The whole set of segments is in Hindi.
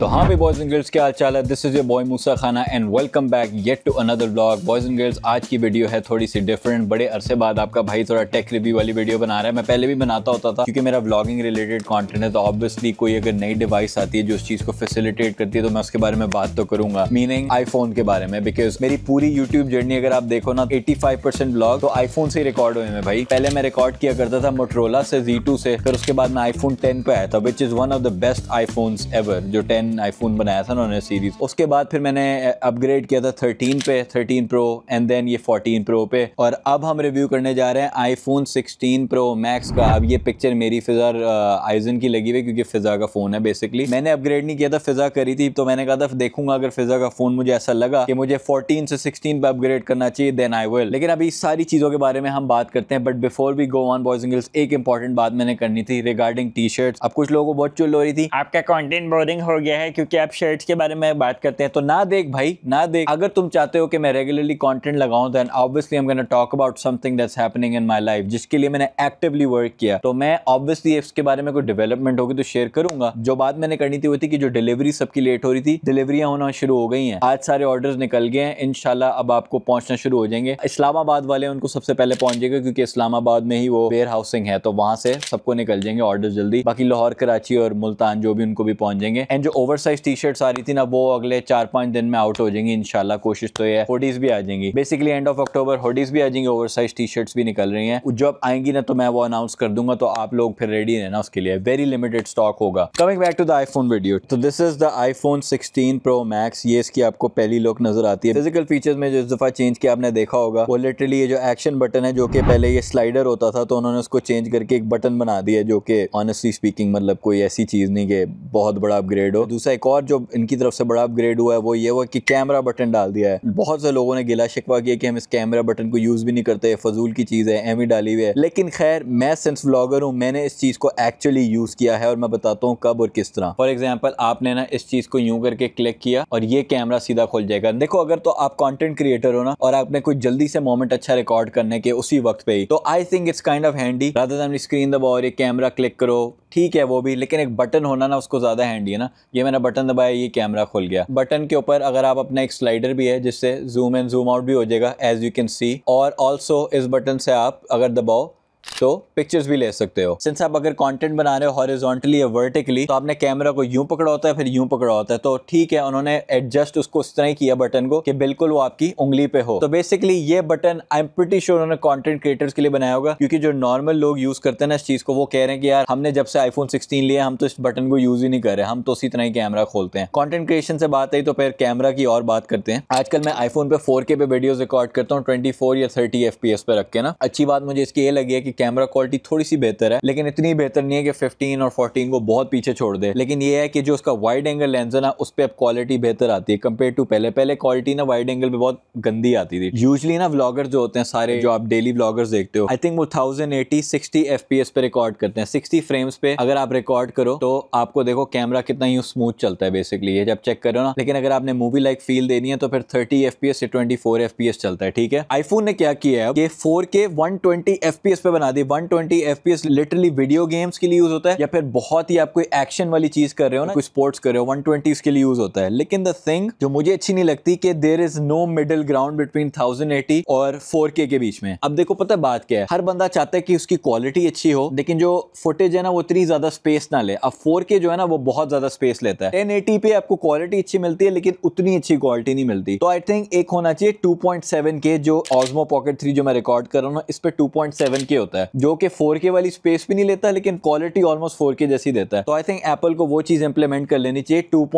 तो हाँ भाई बॉयज़ एंड गर्ल्स क्या हाल चाल है this is your boy Musa खाना and welcome back yet to another blog boys and girls आज की वीडियो है थोड़ी सी डिफरेंट बड़े अरसे बाद आपका भाई थोड़ा टेक रिव्यू वाली वीडियो बना रहा है मैं पहले भी बनाता होता था क्योंकि मेरा ब्लॉगिंग रिलेटेड कॉन्टेंट है तो ऑब्वियसली कोई अगर नई डिवाइस आती है जो उस चीज़ को फैसिलिटेट करती है तो मैं उसके बारे में बात तो करूंगा मीनिंग आईफोन के बारे में बिकॉज मेरी पूरी यूट्यूब जर्नी अगर आप देखो ना एटी फाइव परसेंट ब्लॉग तो आईफोन से रिकॉर्ड हुए हैं भाई पहले मैं रिकॉर्ड किया करता था मोटरोला से जी से फिर उसके बाद मैं आईफोन टेन पे आया था which is one of the best iPhone ever जो टेन 10 आईफोन बनाया था उन्होंने सीरीज़ उसके बाद फिर मैंने अपग्रेड किया था थर्टीन पे थर्टीन प्रो एंड देन ये फोर्टीन प्रो पे और अब हम रिव्यू करने जा रहे हैं आईफोन सिक्सटीन प्रो मैक्स का अब ये पिक्चर मेरी फ़िज़ा आइजन की लगी हुई क्योंकि फ़िज़ा का फ़ोन है बेसिकली मैंने अपग्रेड नहीं किया था फ़िज़ा करी थी तो मैंने कहा था देखूंगा अगर फ़िज़ा का फ़ोन मुझे ऐसा लगा कि मुझे फोर्टीन से सिक्सटीन पे अपग्रेड करना चाहिए देन आई विल लेकिन अभी सारी चीज़ों के बारे में हम बात करते हैं but before we go on boys and girls एक इंपॉर्टेंट बात मैंने करनी थी रिगार्डिंग टी शर्ट अब कुछ लोगों को बहुत चुल हो रही थी आपका कॉन्टेंट बोरिंग हो गया गया है क्योंकि आप शर्ट के बारे में बात करते हैं तो ना देख भाई ना देख अगर तुम चाहते हो कि मैं रेगुलरली कंटेंट लगाऊं then obviously I am gonna talk about something that's happening in my life जिसके लिए मैंने एक्टिवली वर्क किया तो मैं ऑब्वियसली इसके बारे में कोई डेवलपमेंट होगी तो शेयर करूंगा जो बात मैंने करनी थी वो थी कि जो डिलीवरी सबकी लेट हो रही थी डिलीवरियां होना शुरू हो गई हैं आज सारे ऑर्डर निकल गए हैं इनशाला अब आपको पहुंचना शुरू हो जाएंगे इस्लामाबाद वाले उनको सबसे पहले पहुंचेगा क्योंकि इस्लामाबाद में ही वो वेयर हाउसिंग है तो वहां से सबको निकल जाएंगे ऑर्डर जल्दी बाकी लाहौर कराची और मुल्तान जो भी उनको भी पहुंचेंगे एंड जो ओवर साइज टी शर्ट्स आ रही थी ना वो अगले चार पांच दिन में आउट हो जाएंगी इनशाला कोशिश तो ये होडीज़ भी आ जाएंगी basically end of October hoodies भी आ जाएंगी ओवर साइज टी शर्ट्स भी निकल रही हैं जब आएंगी ना तो मैं वो अनाउंस कर दूंगा तो आप लोग फिर रेडी रहना उसके लिए वेरी लिमिटेड स्टॉक होगा coming back to the iPhone video तो this is the iPhone sixteen pro max ये इसकी आपको पहली लुक नजर आती है फिजिकल फीचर में जो इस दफ़ा चेंज किया आपने देखा होगा वो लिटरली ये जो एक्शन बटन है जो कि पहले ये स्लाइडर होता था तो उन्होंने उसको चेंज करके एक बटन बना दिया जो कि ऑनेस्टली स्पीकिंग मतलब कोई ऐसी चीज़ नहीं कि बहुत बड़ा अपग्रेड हो दूसरा एक और जो इनकी तरफ से बड़ा अपग्रेड हुआ है वो ये हुआ कि कैमरा बटन डाल दिया है बहुत से लोगों ने गिला शिकवा किया कि हम इस कैमरा बटन को यूज़ भी नहीं करते फजूल की चीज़ है एम डाली हुई है लेकिन खैर मैं सेंस ब्लॉगर हूँ मैंने इस चीज़ को एक्चुअली यूज़ किया है और मैं बताता हूँ कब और किस तरह फॉर एग्जाम्पल आपने ना इस चीज़ को यूँ करके क्लिक किया और ये कैमरा सीधा खुल जाएगा देखो अगर तो आप कॉन्टेंट क्रिएटर हो ना और आपने कोई जल्दी से मोमेंट अच्छा रिकॉर्ड करने के उसी वक्त पे ही तो I think it's kind of handy राधा स्क्रीन दबाओ और ये कैमरा क्लिक करो ठीक है वो भी लेकिन एक बटन होना ना उसको ज़्यादा हैंडी है ना ये मैंने बटन दबाया ये कैमरा खुल गया बटन के ऊपर अगर आप अपना एक स्लाइडर भी है जिससे जूम एंड जूम आउट भी हो जाएगा एज यू कैन सी और ऑल्सो इस बटन से आप अगर दबाओ तो पिक्चर्स भी ले सकते हो सिंस आप अगर कंटेंट बना रहे हो हॉरिजॉन्टली या वर्टिकली तो आपने कैमरा को यूं पकड़ा होता है फिर यूं पकड़ा होता है तो ठीक है उन्होंने एडजस्ट उसको इस तरह किया बटन को कि बिल्कुल वो आपकी उंगली पे हो तो बेसिकली ये button I am pretty sure उन्होंने कॉन्टेंट क्रिएटर्स के लिए बनाया होगा क्योंकि जो नॉर्मल लोग यूज करते हैं ना इस चीज को वो कह रहे हैं कि यार हमने जब से आईफोन सिक्सटीन लिया हम तो इस बटन को यूज ही नहीं कर रहे हम तो उसी तरह ही कैमरा खोलते हैं कॉन्टेंट क्रिएशन से बात आई तो फिर कैमरा की और बात करते हैं आजकल मैं आईफोन पे फोर पे वीडियो रिकॉर्ड करता हूँ ट्वेंटी या थर्टी एफ पे रख के ना अच्छी बात मुझे इसकी ये लगी है कि कैमरा क्वालिटी थोड़ी सी बेहतर है लेकिन इतनी बेहतर नहीं है कि फिफ्टीन और फोर्टीन को बहुत पीछे छोड़ दे लेकिन ये है कि जो उसका वाइड एंगल लेंस है ना उस पर अब क्वालिटी बेहतर आती है कम्पेयर टू पहले पहले क्वालिटी ना वाइड एंगल पे बहुत गंदी आती थी यूजली ना ब्लॉगर जो होते हैं सारे जो आप डेली ब्लॉगर्स देखते हो आई थिंक वो thousand eighty sixty F P S पे रिकॉर्ड करते हैं सिक्सटी फ्रेम्स पे अगर आप रिकॉर्ड करो तो आपको देखो कैमरा कितना ही स्मूथ चलता है बेसिकली ये जब चेक करो ना लेकिन अगर आपने मूवी लाइक फील देनी है तो फिर थर्टी एफ पी एस से twenty four F P S चलता है ठीक है आईफोन ने क्या किया है ये four K one twenty F P S पे बना ना दी 120 twenty F P S literally video games के लिए यूज होता है या फिर बहुत ही आप कोई एक्शन वाली चीज कर रहे हो ना कोई स्पोर्ट्स कर रहे हो 120 ट्वेंटी इसके लिए यूज होता है लेकिन द थिंग जो मुझे अच्छी नहीं लगती कि there is no middle ground between thousand eighty और फोर के के बीच में अब देखो पता बात क्या है हर बंदा चाहता है कि उसकी क्वालिटी अच्छी हो लेकिन जो फुटेज है ना वो इतनी ज्यादा स्पेस ना ले अब फोर के जो है ना वो बहुत ज्यादा स्पेस लेता है टेन एटी पे आपको क्वालिटी अच्छी मिलती है लेकिन उतनी अच्छी क्वालिटी नहीं मिलती तो आई थिंक एक होना चाहिए टू पॉइंट सेवन के जो ऑजमो पॉकेट थ्री जो मैं रिकॉर्ड कर रहा हूँ ना इस पर टू पॉइंट सेवन के होता है होता है जो कि फोर वाली स्पेस भी नहीं लेता लेकिन क्वालिटी ऑलमोस्ट फोर जैसी देता है तो आई थिंक एप्पल को वो चीज़ इंप्लीमेंट कर लेनी चाहिए टू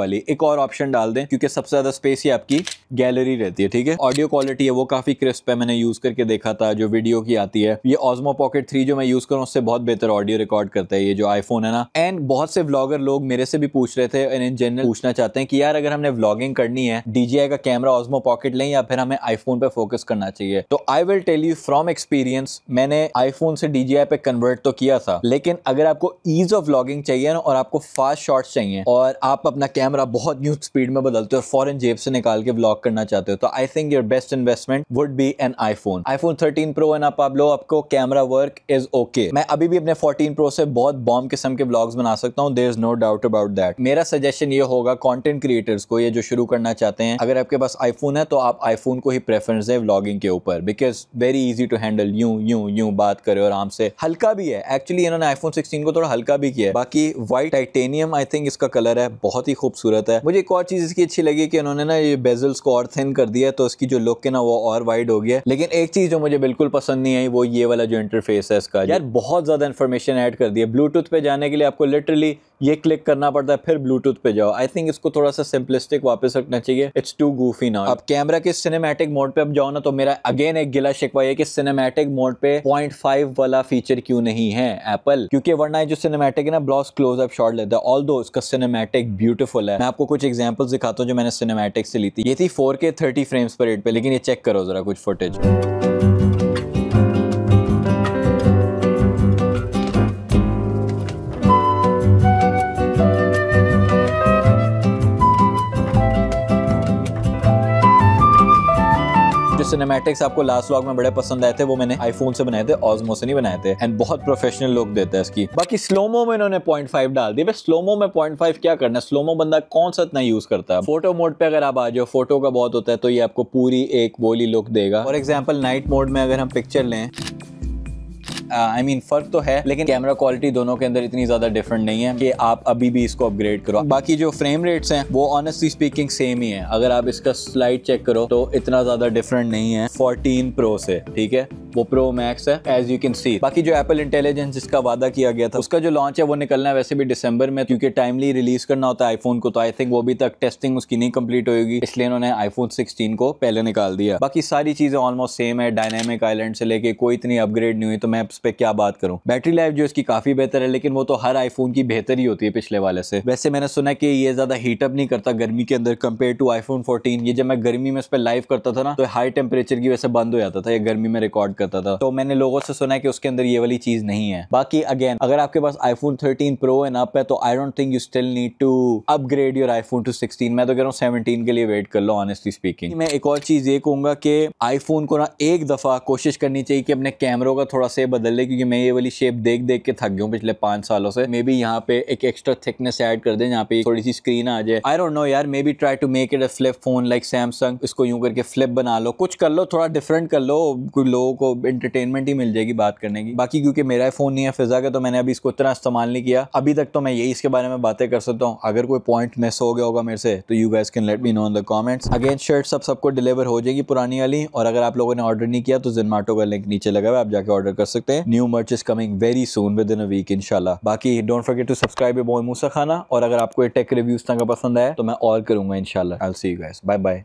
वाली एक और ऑप्शन डाल दें क्योंकि सबसे ज़्यादा स्पेस ही आपकी गैलरी रहती है ठीक है ऑडियो क्वालिटी है वो काफ़ी क्रिस्प है मैंने यूज़ करके देखा था जो वीडियो की आती है ये ऑजमो पॉकेट थ्री जो मैं यूज़ करूँ उससे बहुत बेहतर ऑडियो रिकॉर्ड करता है ये जो आईफोन है ना एंड बहुत से ब्लॉगर लोग मेरे से भी पूछ रहे थे एंड इन जनरल पूछना चाहते हैं कि यार अगर हमने व्लॉगिंग करनी है डीजीआई का कैमरा ऑजमो पॉकेट लें या फिर हमें आईफोन पर फोकस करना चाहिए तो I will tell you from experience मैं मैंने आईफोन से डी पे कन्वर्ट तो किया था लेकिन अगर आपको ईज ऑफ व्लॉगिंग चाहिए ना और आपको फास्ट शॉट्स चाहिए और आप अपना कैमरा बहुत न्यू स्पीड में बदलते हो फॉरन जेब से निकाल के व्लॉग करना चाहते हो तो I think your best investment would be an iPhone iPhone thirteen pro an आप लोग आपको कैमरा वर्क इज ओके मैं अभी भी अपने फोर्टीन प्रो से बहुत बॉम्ब किस्म के ब्लॉग्स बना सकता हूँ there is no doubt about that मेरा सजेशन ये होगा कॉन्टेंट क्रिएटर्स को ये जो शुरू करना चाहते हैं अगर आपके पास आईफोन है तो आप आईफोन को ही प्रेफरेंस दें व्लॉगिंग के ऊपर because very easy to handle you you यूं यूं बात करे आराम से हल्का भी है एक्चुअली इन्होंने आईफोन 16 को थोड़ा हल्का भी किया है बाकी व्हाइट टाइटेनियम आई थिंक इसका कलर है बहुत ही खूबसूरत है मुझे एक और चीज़ इसकी अच्छी लगी कि उन्होंने ना ये बेजल्स को और थिन कर दिया है तो इसकी जो लुक है ना वो और वाइड हो गया लेकिन एक चीज़ जो मुझे बिल्कुल पसंद नहीं आई वो ये वाला जो इंटरफेस है इसका यार बहुत ज़्यादा इन्फॉर्मेशन एड कर दिया ब्लूटूथ पे जाने के लिए आपको लिटरली ये क्लिक करना पड़ता है फिर ब्लूटूथ पे जाओ आई थिंक इसको थोड़ा सा सिंपलिस्टिक वापस रखना चाहिए इट्स टू गूफी ना अब कैमरा के सिनेमैटिक मोड पे अब जाओ ना तो मेरा अगेन एक गिला शिकवा है कि सिनेमैटिक मोड पे पे 0.5 वाला फीचर क्यों नहीं है एप्पल क्योंकि वरना जो सिनेमेटिक है ना ब्लॉस क्लोज अप शॉर्ट लेता है ऑल दो उसका सिनेमेटिक ब्यूटीफुल है मैं आपको कुछ एग्जाम्पल दिखाता हूँ जो मैंने सिनेमेटिक से ली थी ये थी फोर के थर्टी फ्रेम्स पर रेट पे लेकिन ये चेक करो जरा कुछ फुटेज सिनेमैटिक्स आपको लास्ट व्लॉग में बड़े पसंद आए थे वो मैंने आईफोन से बनाए थे ऑजमो से नहीं बनाए थे एंड बहुत प्रोफेशनल लुक देता है इसकी बाकी स्लोमो में इन्होंने पॉइंट फाइव डाल दिया स्लोमो में पॉइंट फाइव क्या करना है स्लोमो बंदा कौन सा इतना यूज करता है फोटो मोड पे अगर आप आ जाओ फोटो का बहुत होता है तो ये आपको पूरी एक बोली लुक देगा फॉर एग्जाम्पल नाइट मोड में अगर हम पिक्चर लें आई मीन फ़र्क तो है लेकिन कैमरा क्वालिटी दोनों के अंदर इतनी ज़्यादा डिफरेंट नहीं है कि आप अभी भी इसको अपग्रेड करो बाकी जो फ्रेम रेट्स हैं वो ऑनेस्टली स्पीकिंग सेम ही है अगर आप इसका स्लाइड चेक करो तो इतना ज़्यादा डिफरेंट नहीं है फोर्टीन प्रो से ठीक है वो प्रो मैक्स है एज यू कैन सी बाकी जो एप्पल इंटेलिजेंस जिसका वादा किया गया था उसका जो लॉन्च है वो निकलना है वैसे भी दिसंबर में क्योंकि टाइमली रिलीज करना होता है आईफोन को तो आई थिंक वो अभी तक टेस्टिंग उसकी नहीं कंप्लीट होगी इसलिए उन्होंने आईफोन 16 को पहले निकाल दिया बाकी सारी चीजें ऑलमोस्ट सेम है डायनेमिक आइलैंड से लेके कोई इतनी अपग्रेड नहीं हुई तो मैं पे क्या बात करूं बैटरी लाइफ जो इसकी काफ़ी बेहतर है लेकिन वो तो हर आईफोन की बेहतर ही होती है पिछले वाले से वैसे मैंने सुना कि ये ज़्यादा हीटअप नहीं करता गर्मी के अंदर कम्पेयर टू आई फोन ये जब मैं गर्मी में इस पर लाइव करता था ना तो हाई टेम्परेचर की वैसे बंद हो जाता था या गर्मी में रिकॉर्ड करता था तो मैंने लोगों से सुना है कि उसके अंदर ये वाली चीज़ नहीं है बाकी अगेन अगर आपके पास iPhone thirteen pro and up है तो I don't think you still need to upgrade your iPhone to sixteen मैं तो कह रहा हूँ सेवनटीन के लिए वेट कर लो ऑनेस्टली स्पीकिंग मैं एक और चीज़ ये कहूंगा कि आईफोन को ना एक दफ़ा कोशिश करनी चाहिए कि अपने कैमरों का थोड़ा से बदल बदल ले क्योंकि मैं ये वाली शेप देख देख के थक गया हूँ पिछले पांच सालों से मे बी यहाँ पे एक एक्स्ट्रा थिकनेस ऐड कर दें यहाँ पे थोड़ी सी स्क्रीन आ जाए आई डोंट नो यार maybe try to make it a flip phone like Samsung इसको यूँ करके फ्लिप बना लो कुछ कर लो थोड़ा डिफरेंट कर लो लोगों को इंटरटेनमेंट ही मिल जाएगी बात करने की बाकी क्योंकि मेरा फ़ोन नहीं है फिज़ा का तो मैंने अभी इसको इतना इस्तेमाल नहीं किया अभी तक तो मैं यही इसके बारे में बातें कर सकता हूँ अगर कोई पॉइंट मिस हो गया होगा मेरे से तो you guys can let me know in the comments again shirt सब सबको डिलीवर हो जाएगी पुरानी वाली और अगर आप लोगों ने ऑर्डर नहीं किया तो जिनमाटो का लिंक नीचे लगा हुआ आप जाके ऑर्डर कर सकते हैं new merch is coming very soon within a week इनशाला बाकी don't forget to subscribe boy Musa खाना और अगर आपको टेक रिव्यूज तक पसंद है तो मैं और करूंगा इनशाला बाय बाय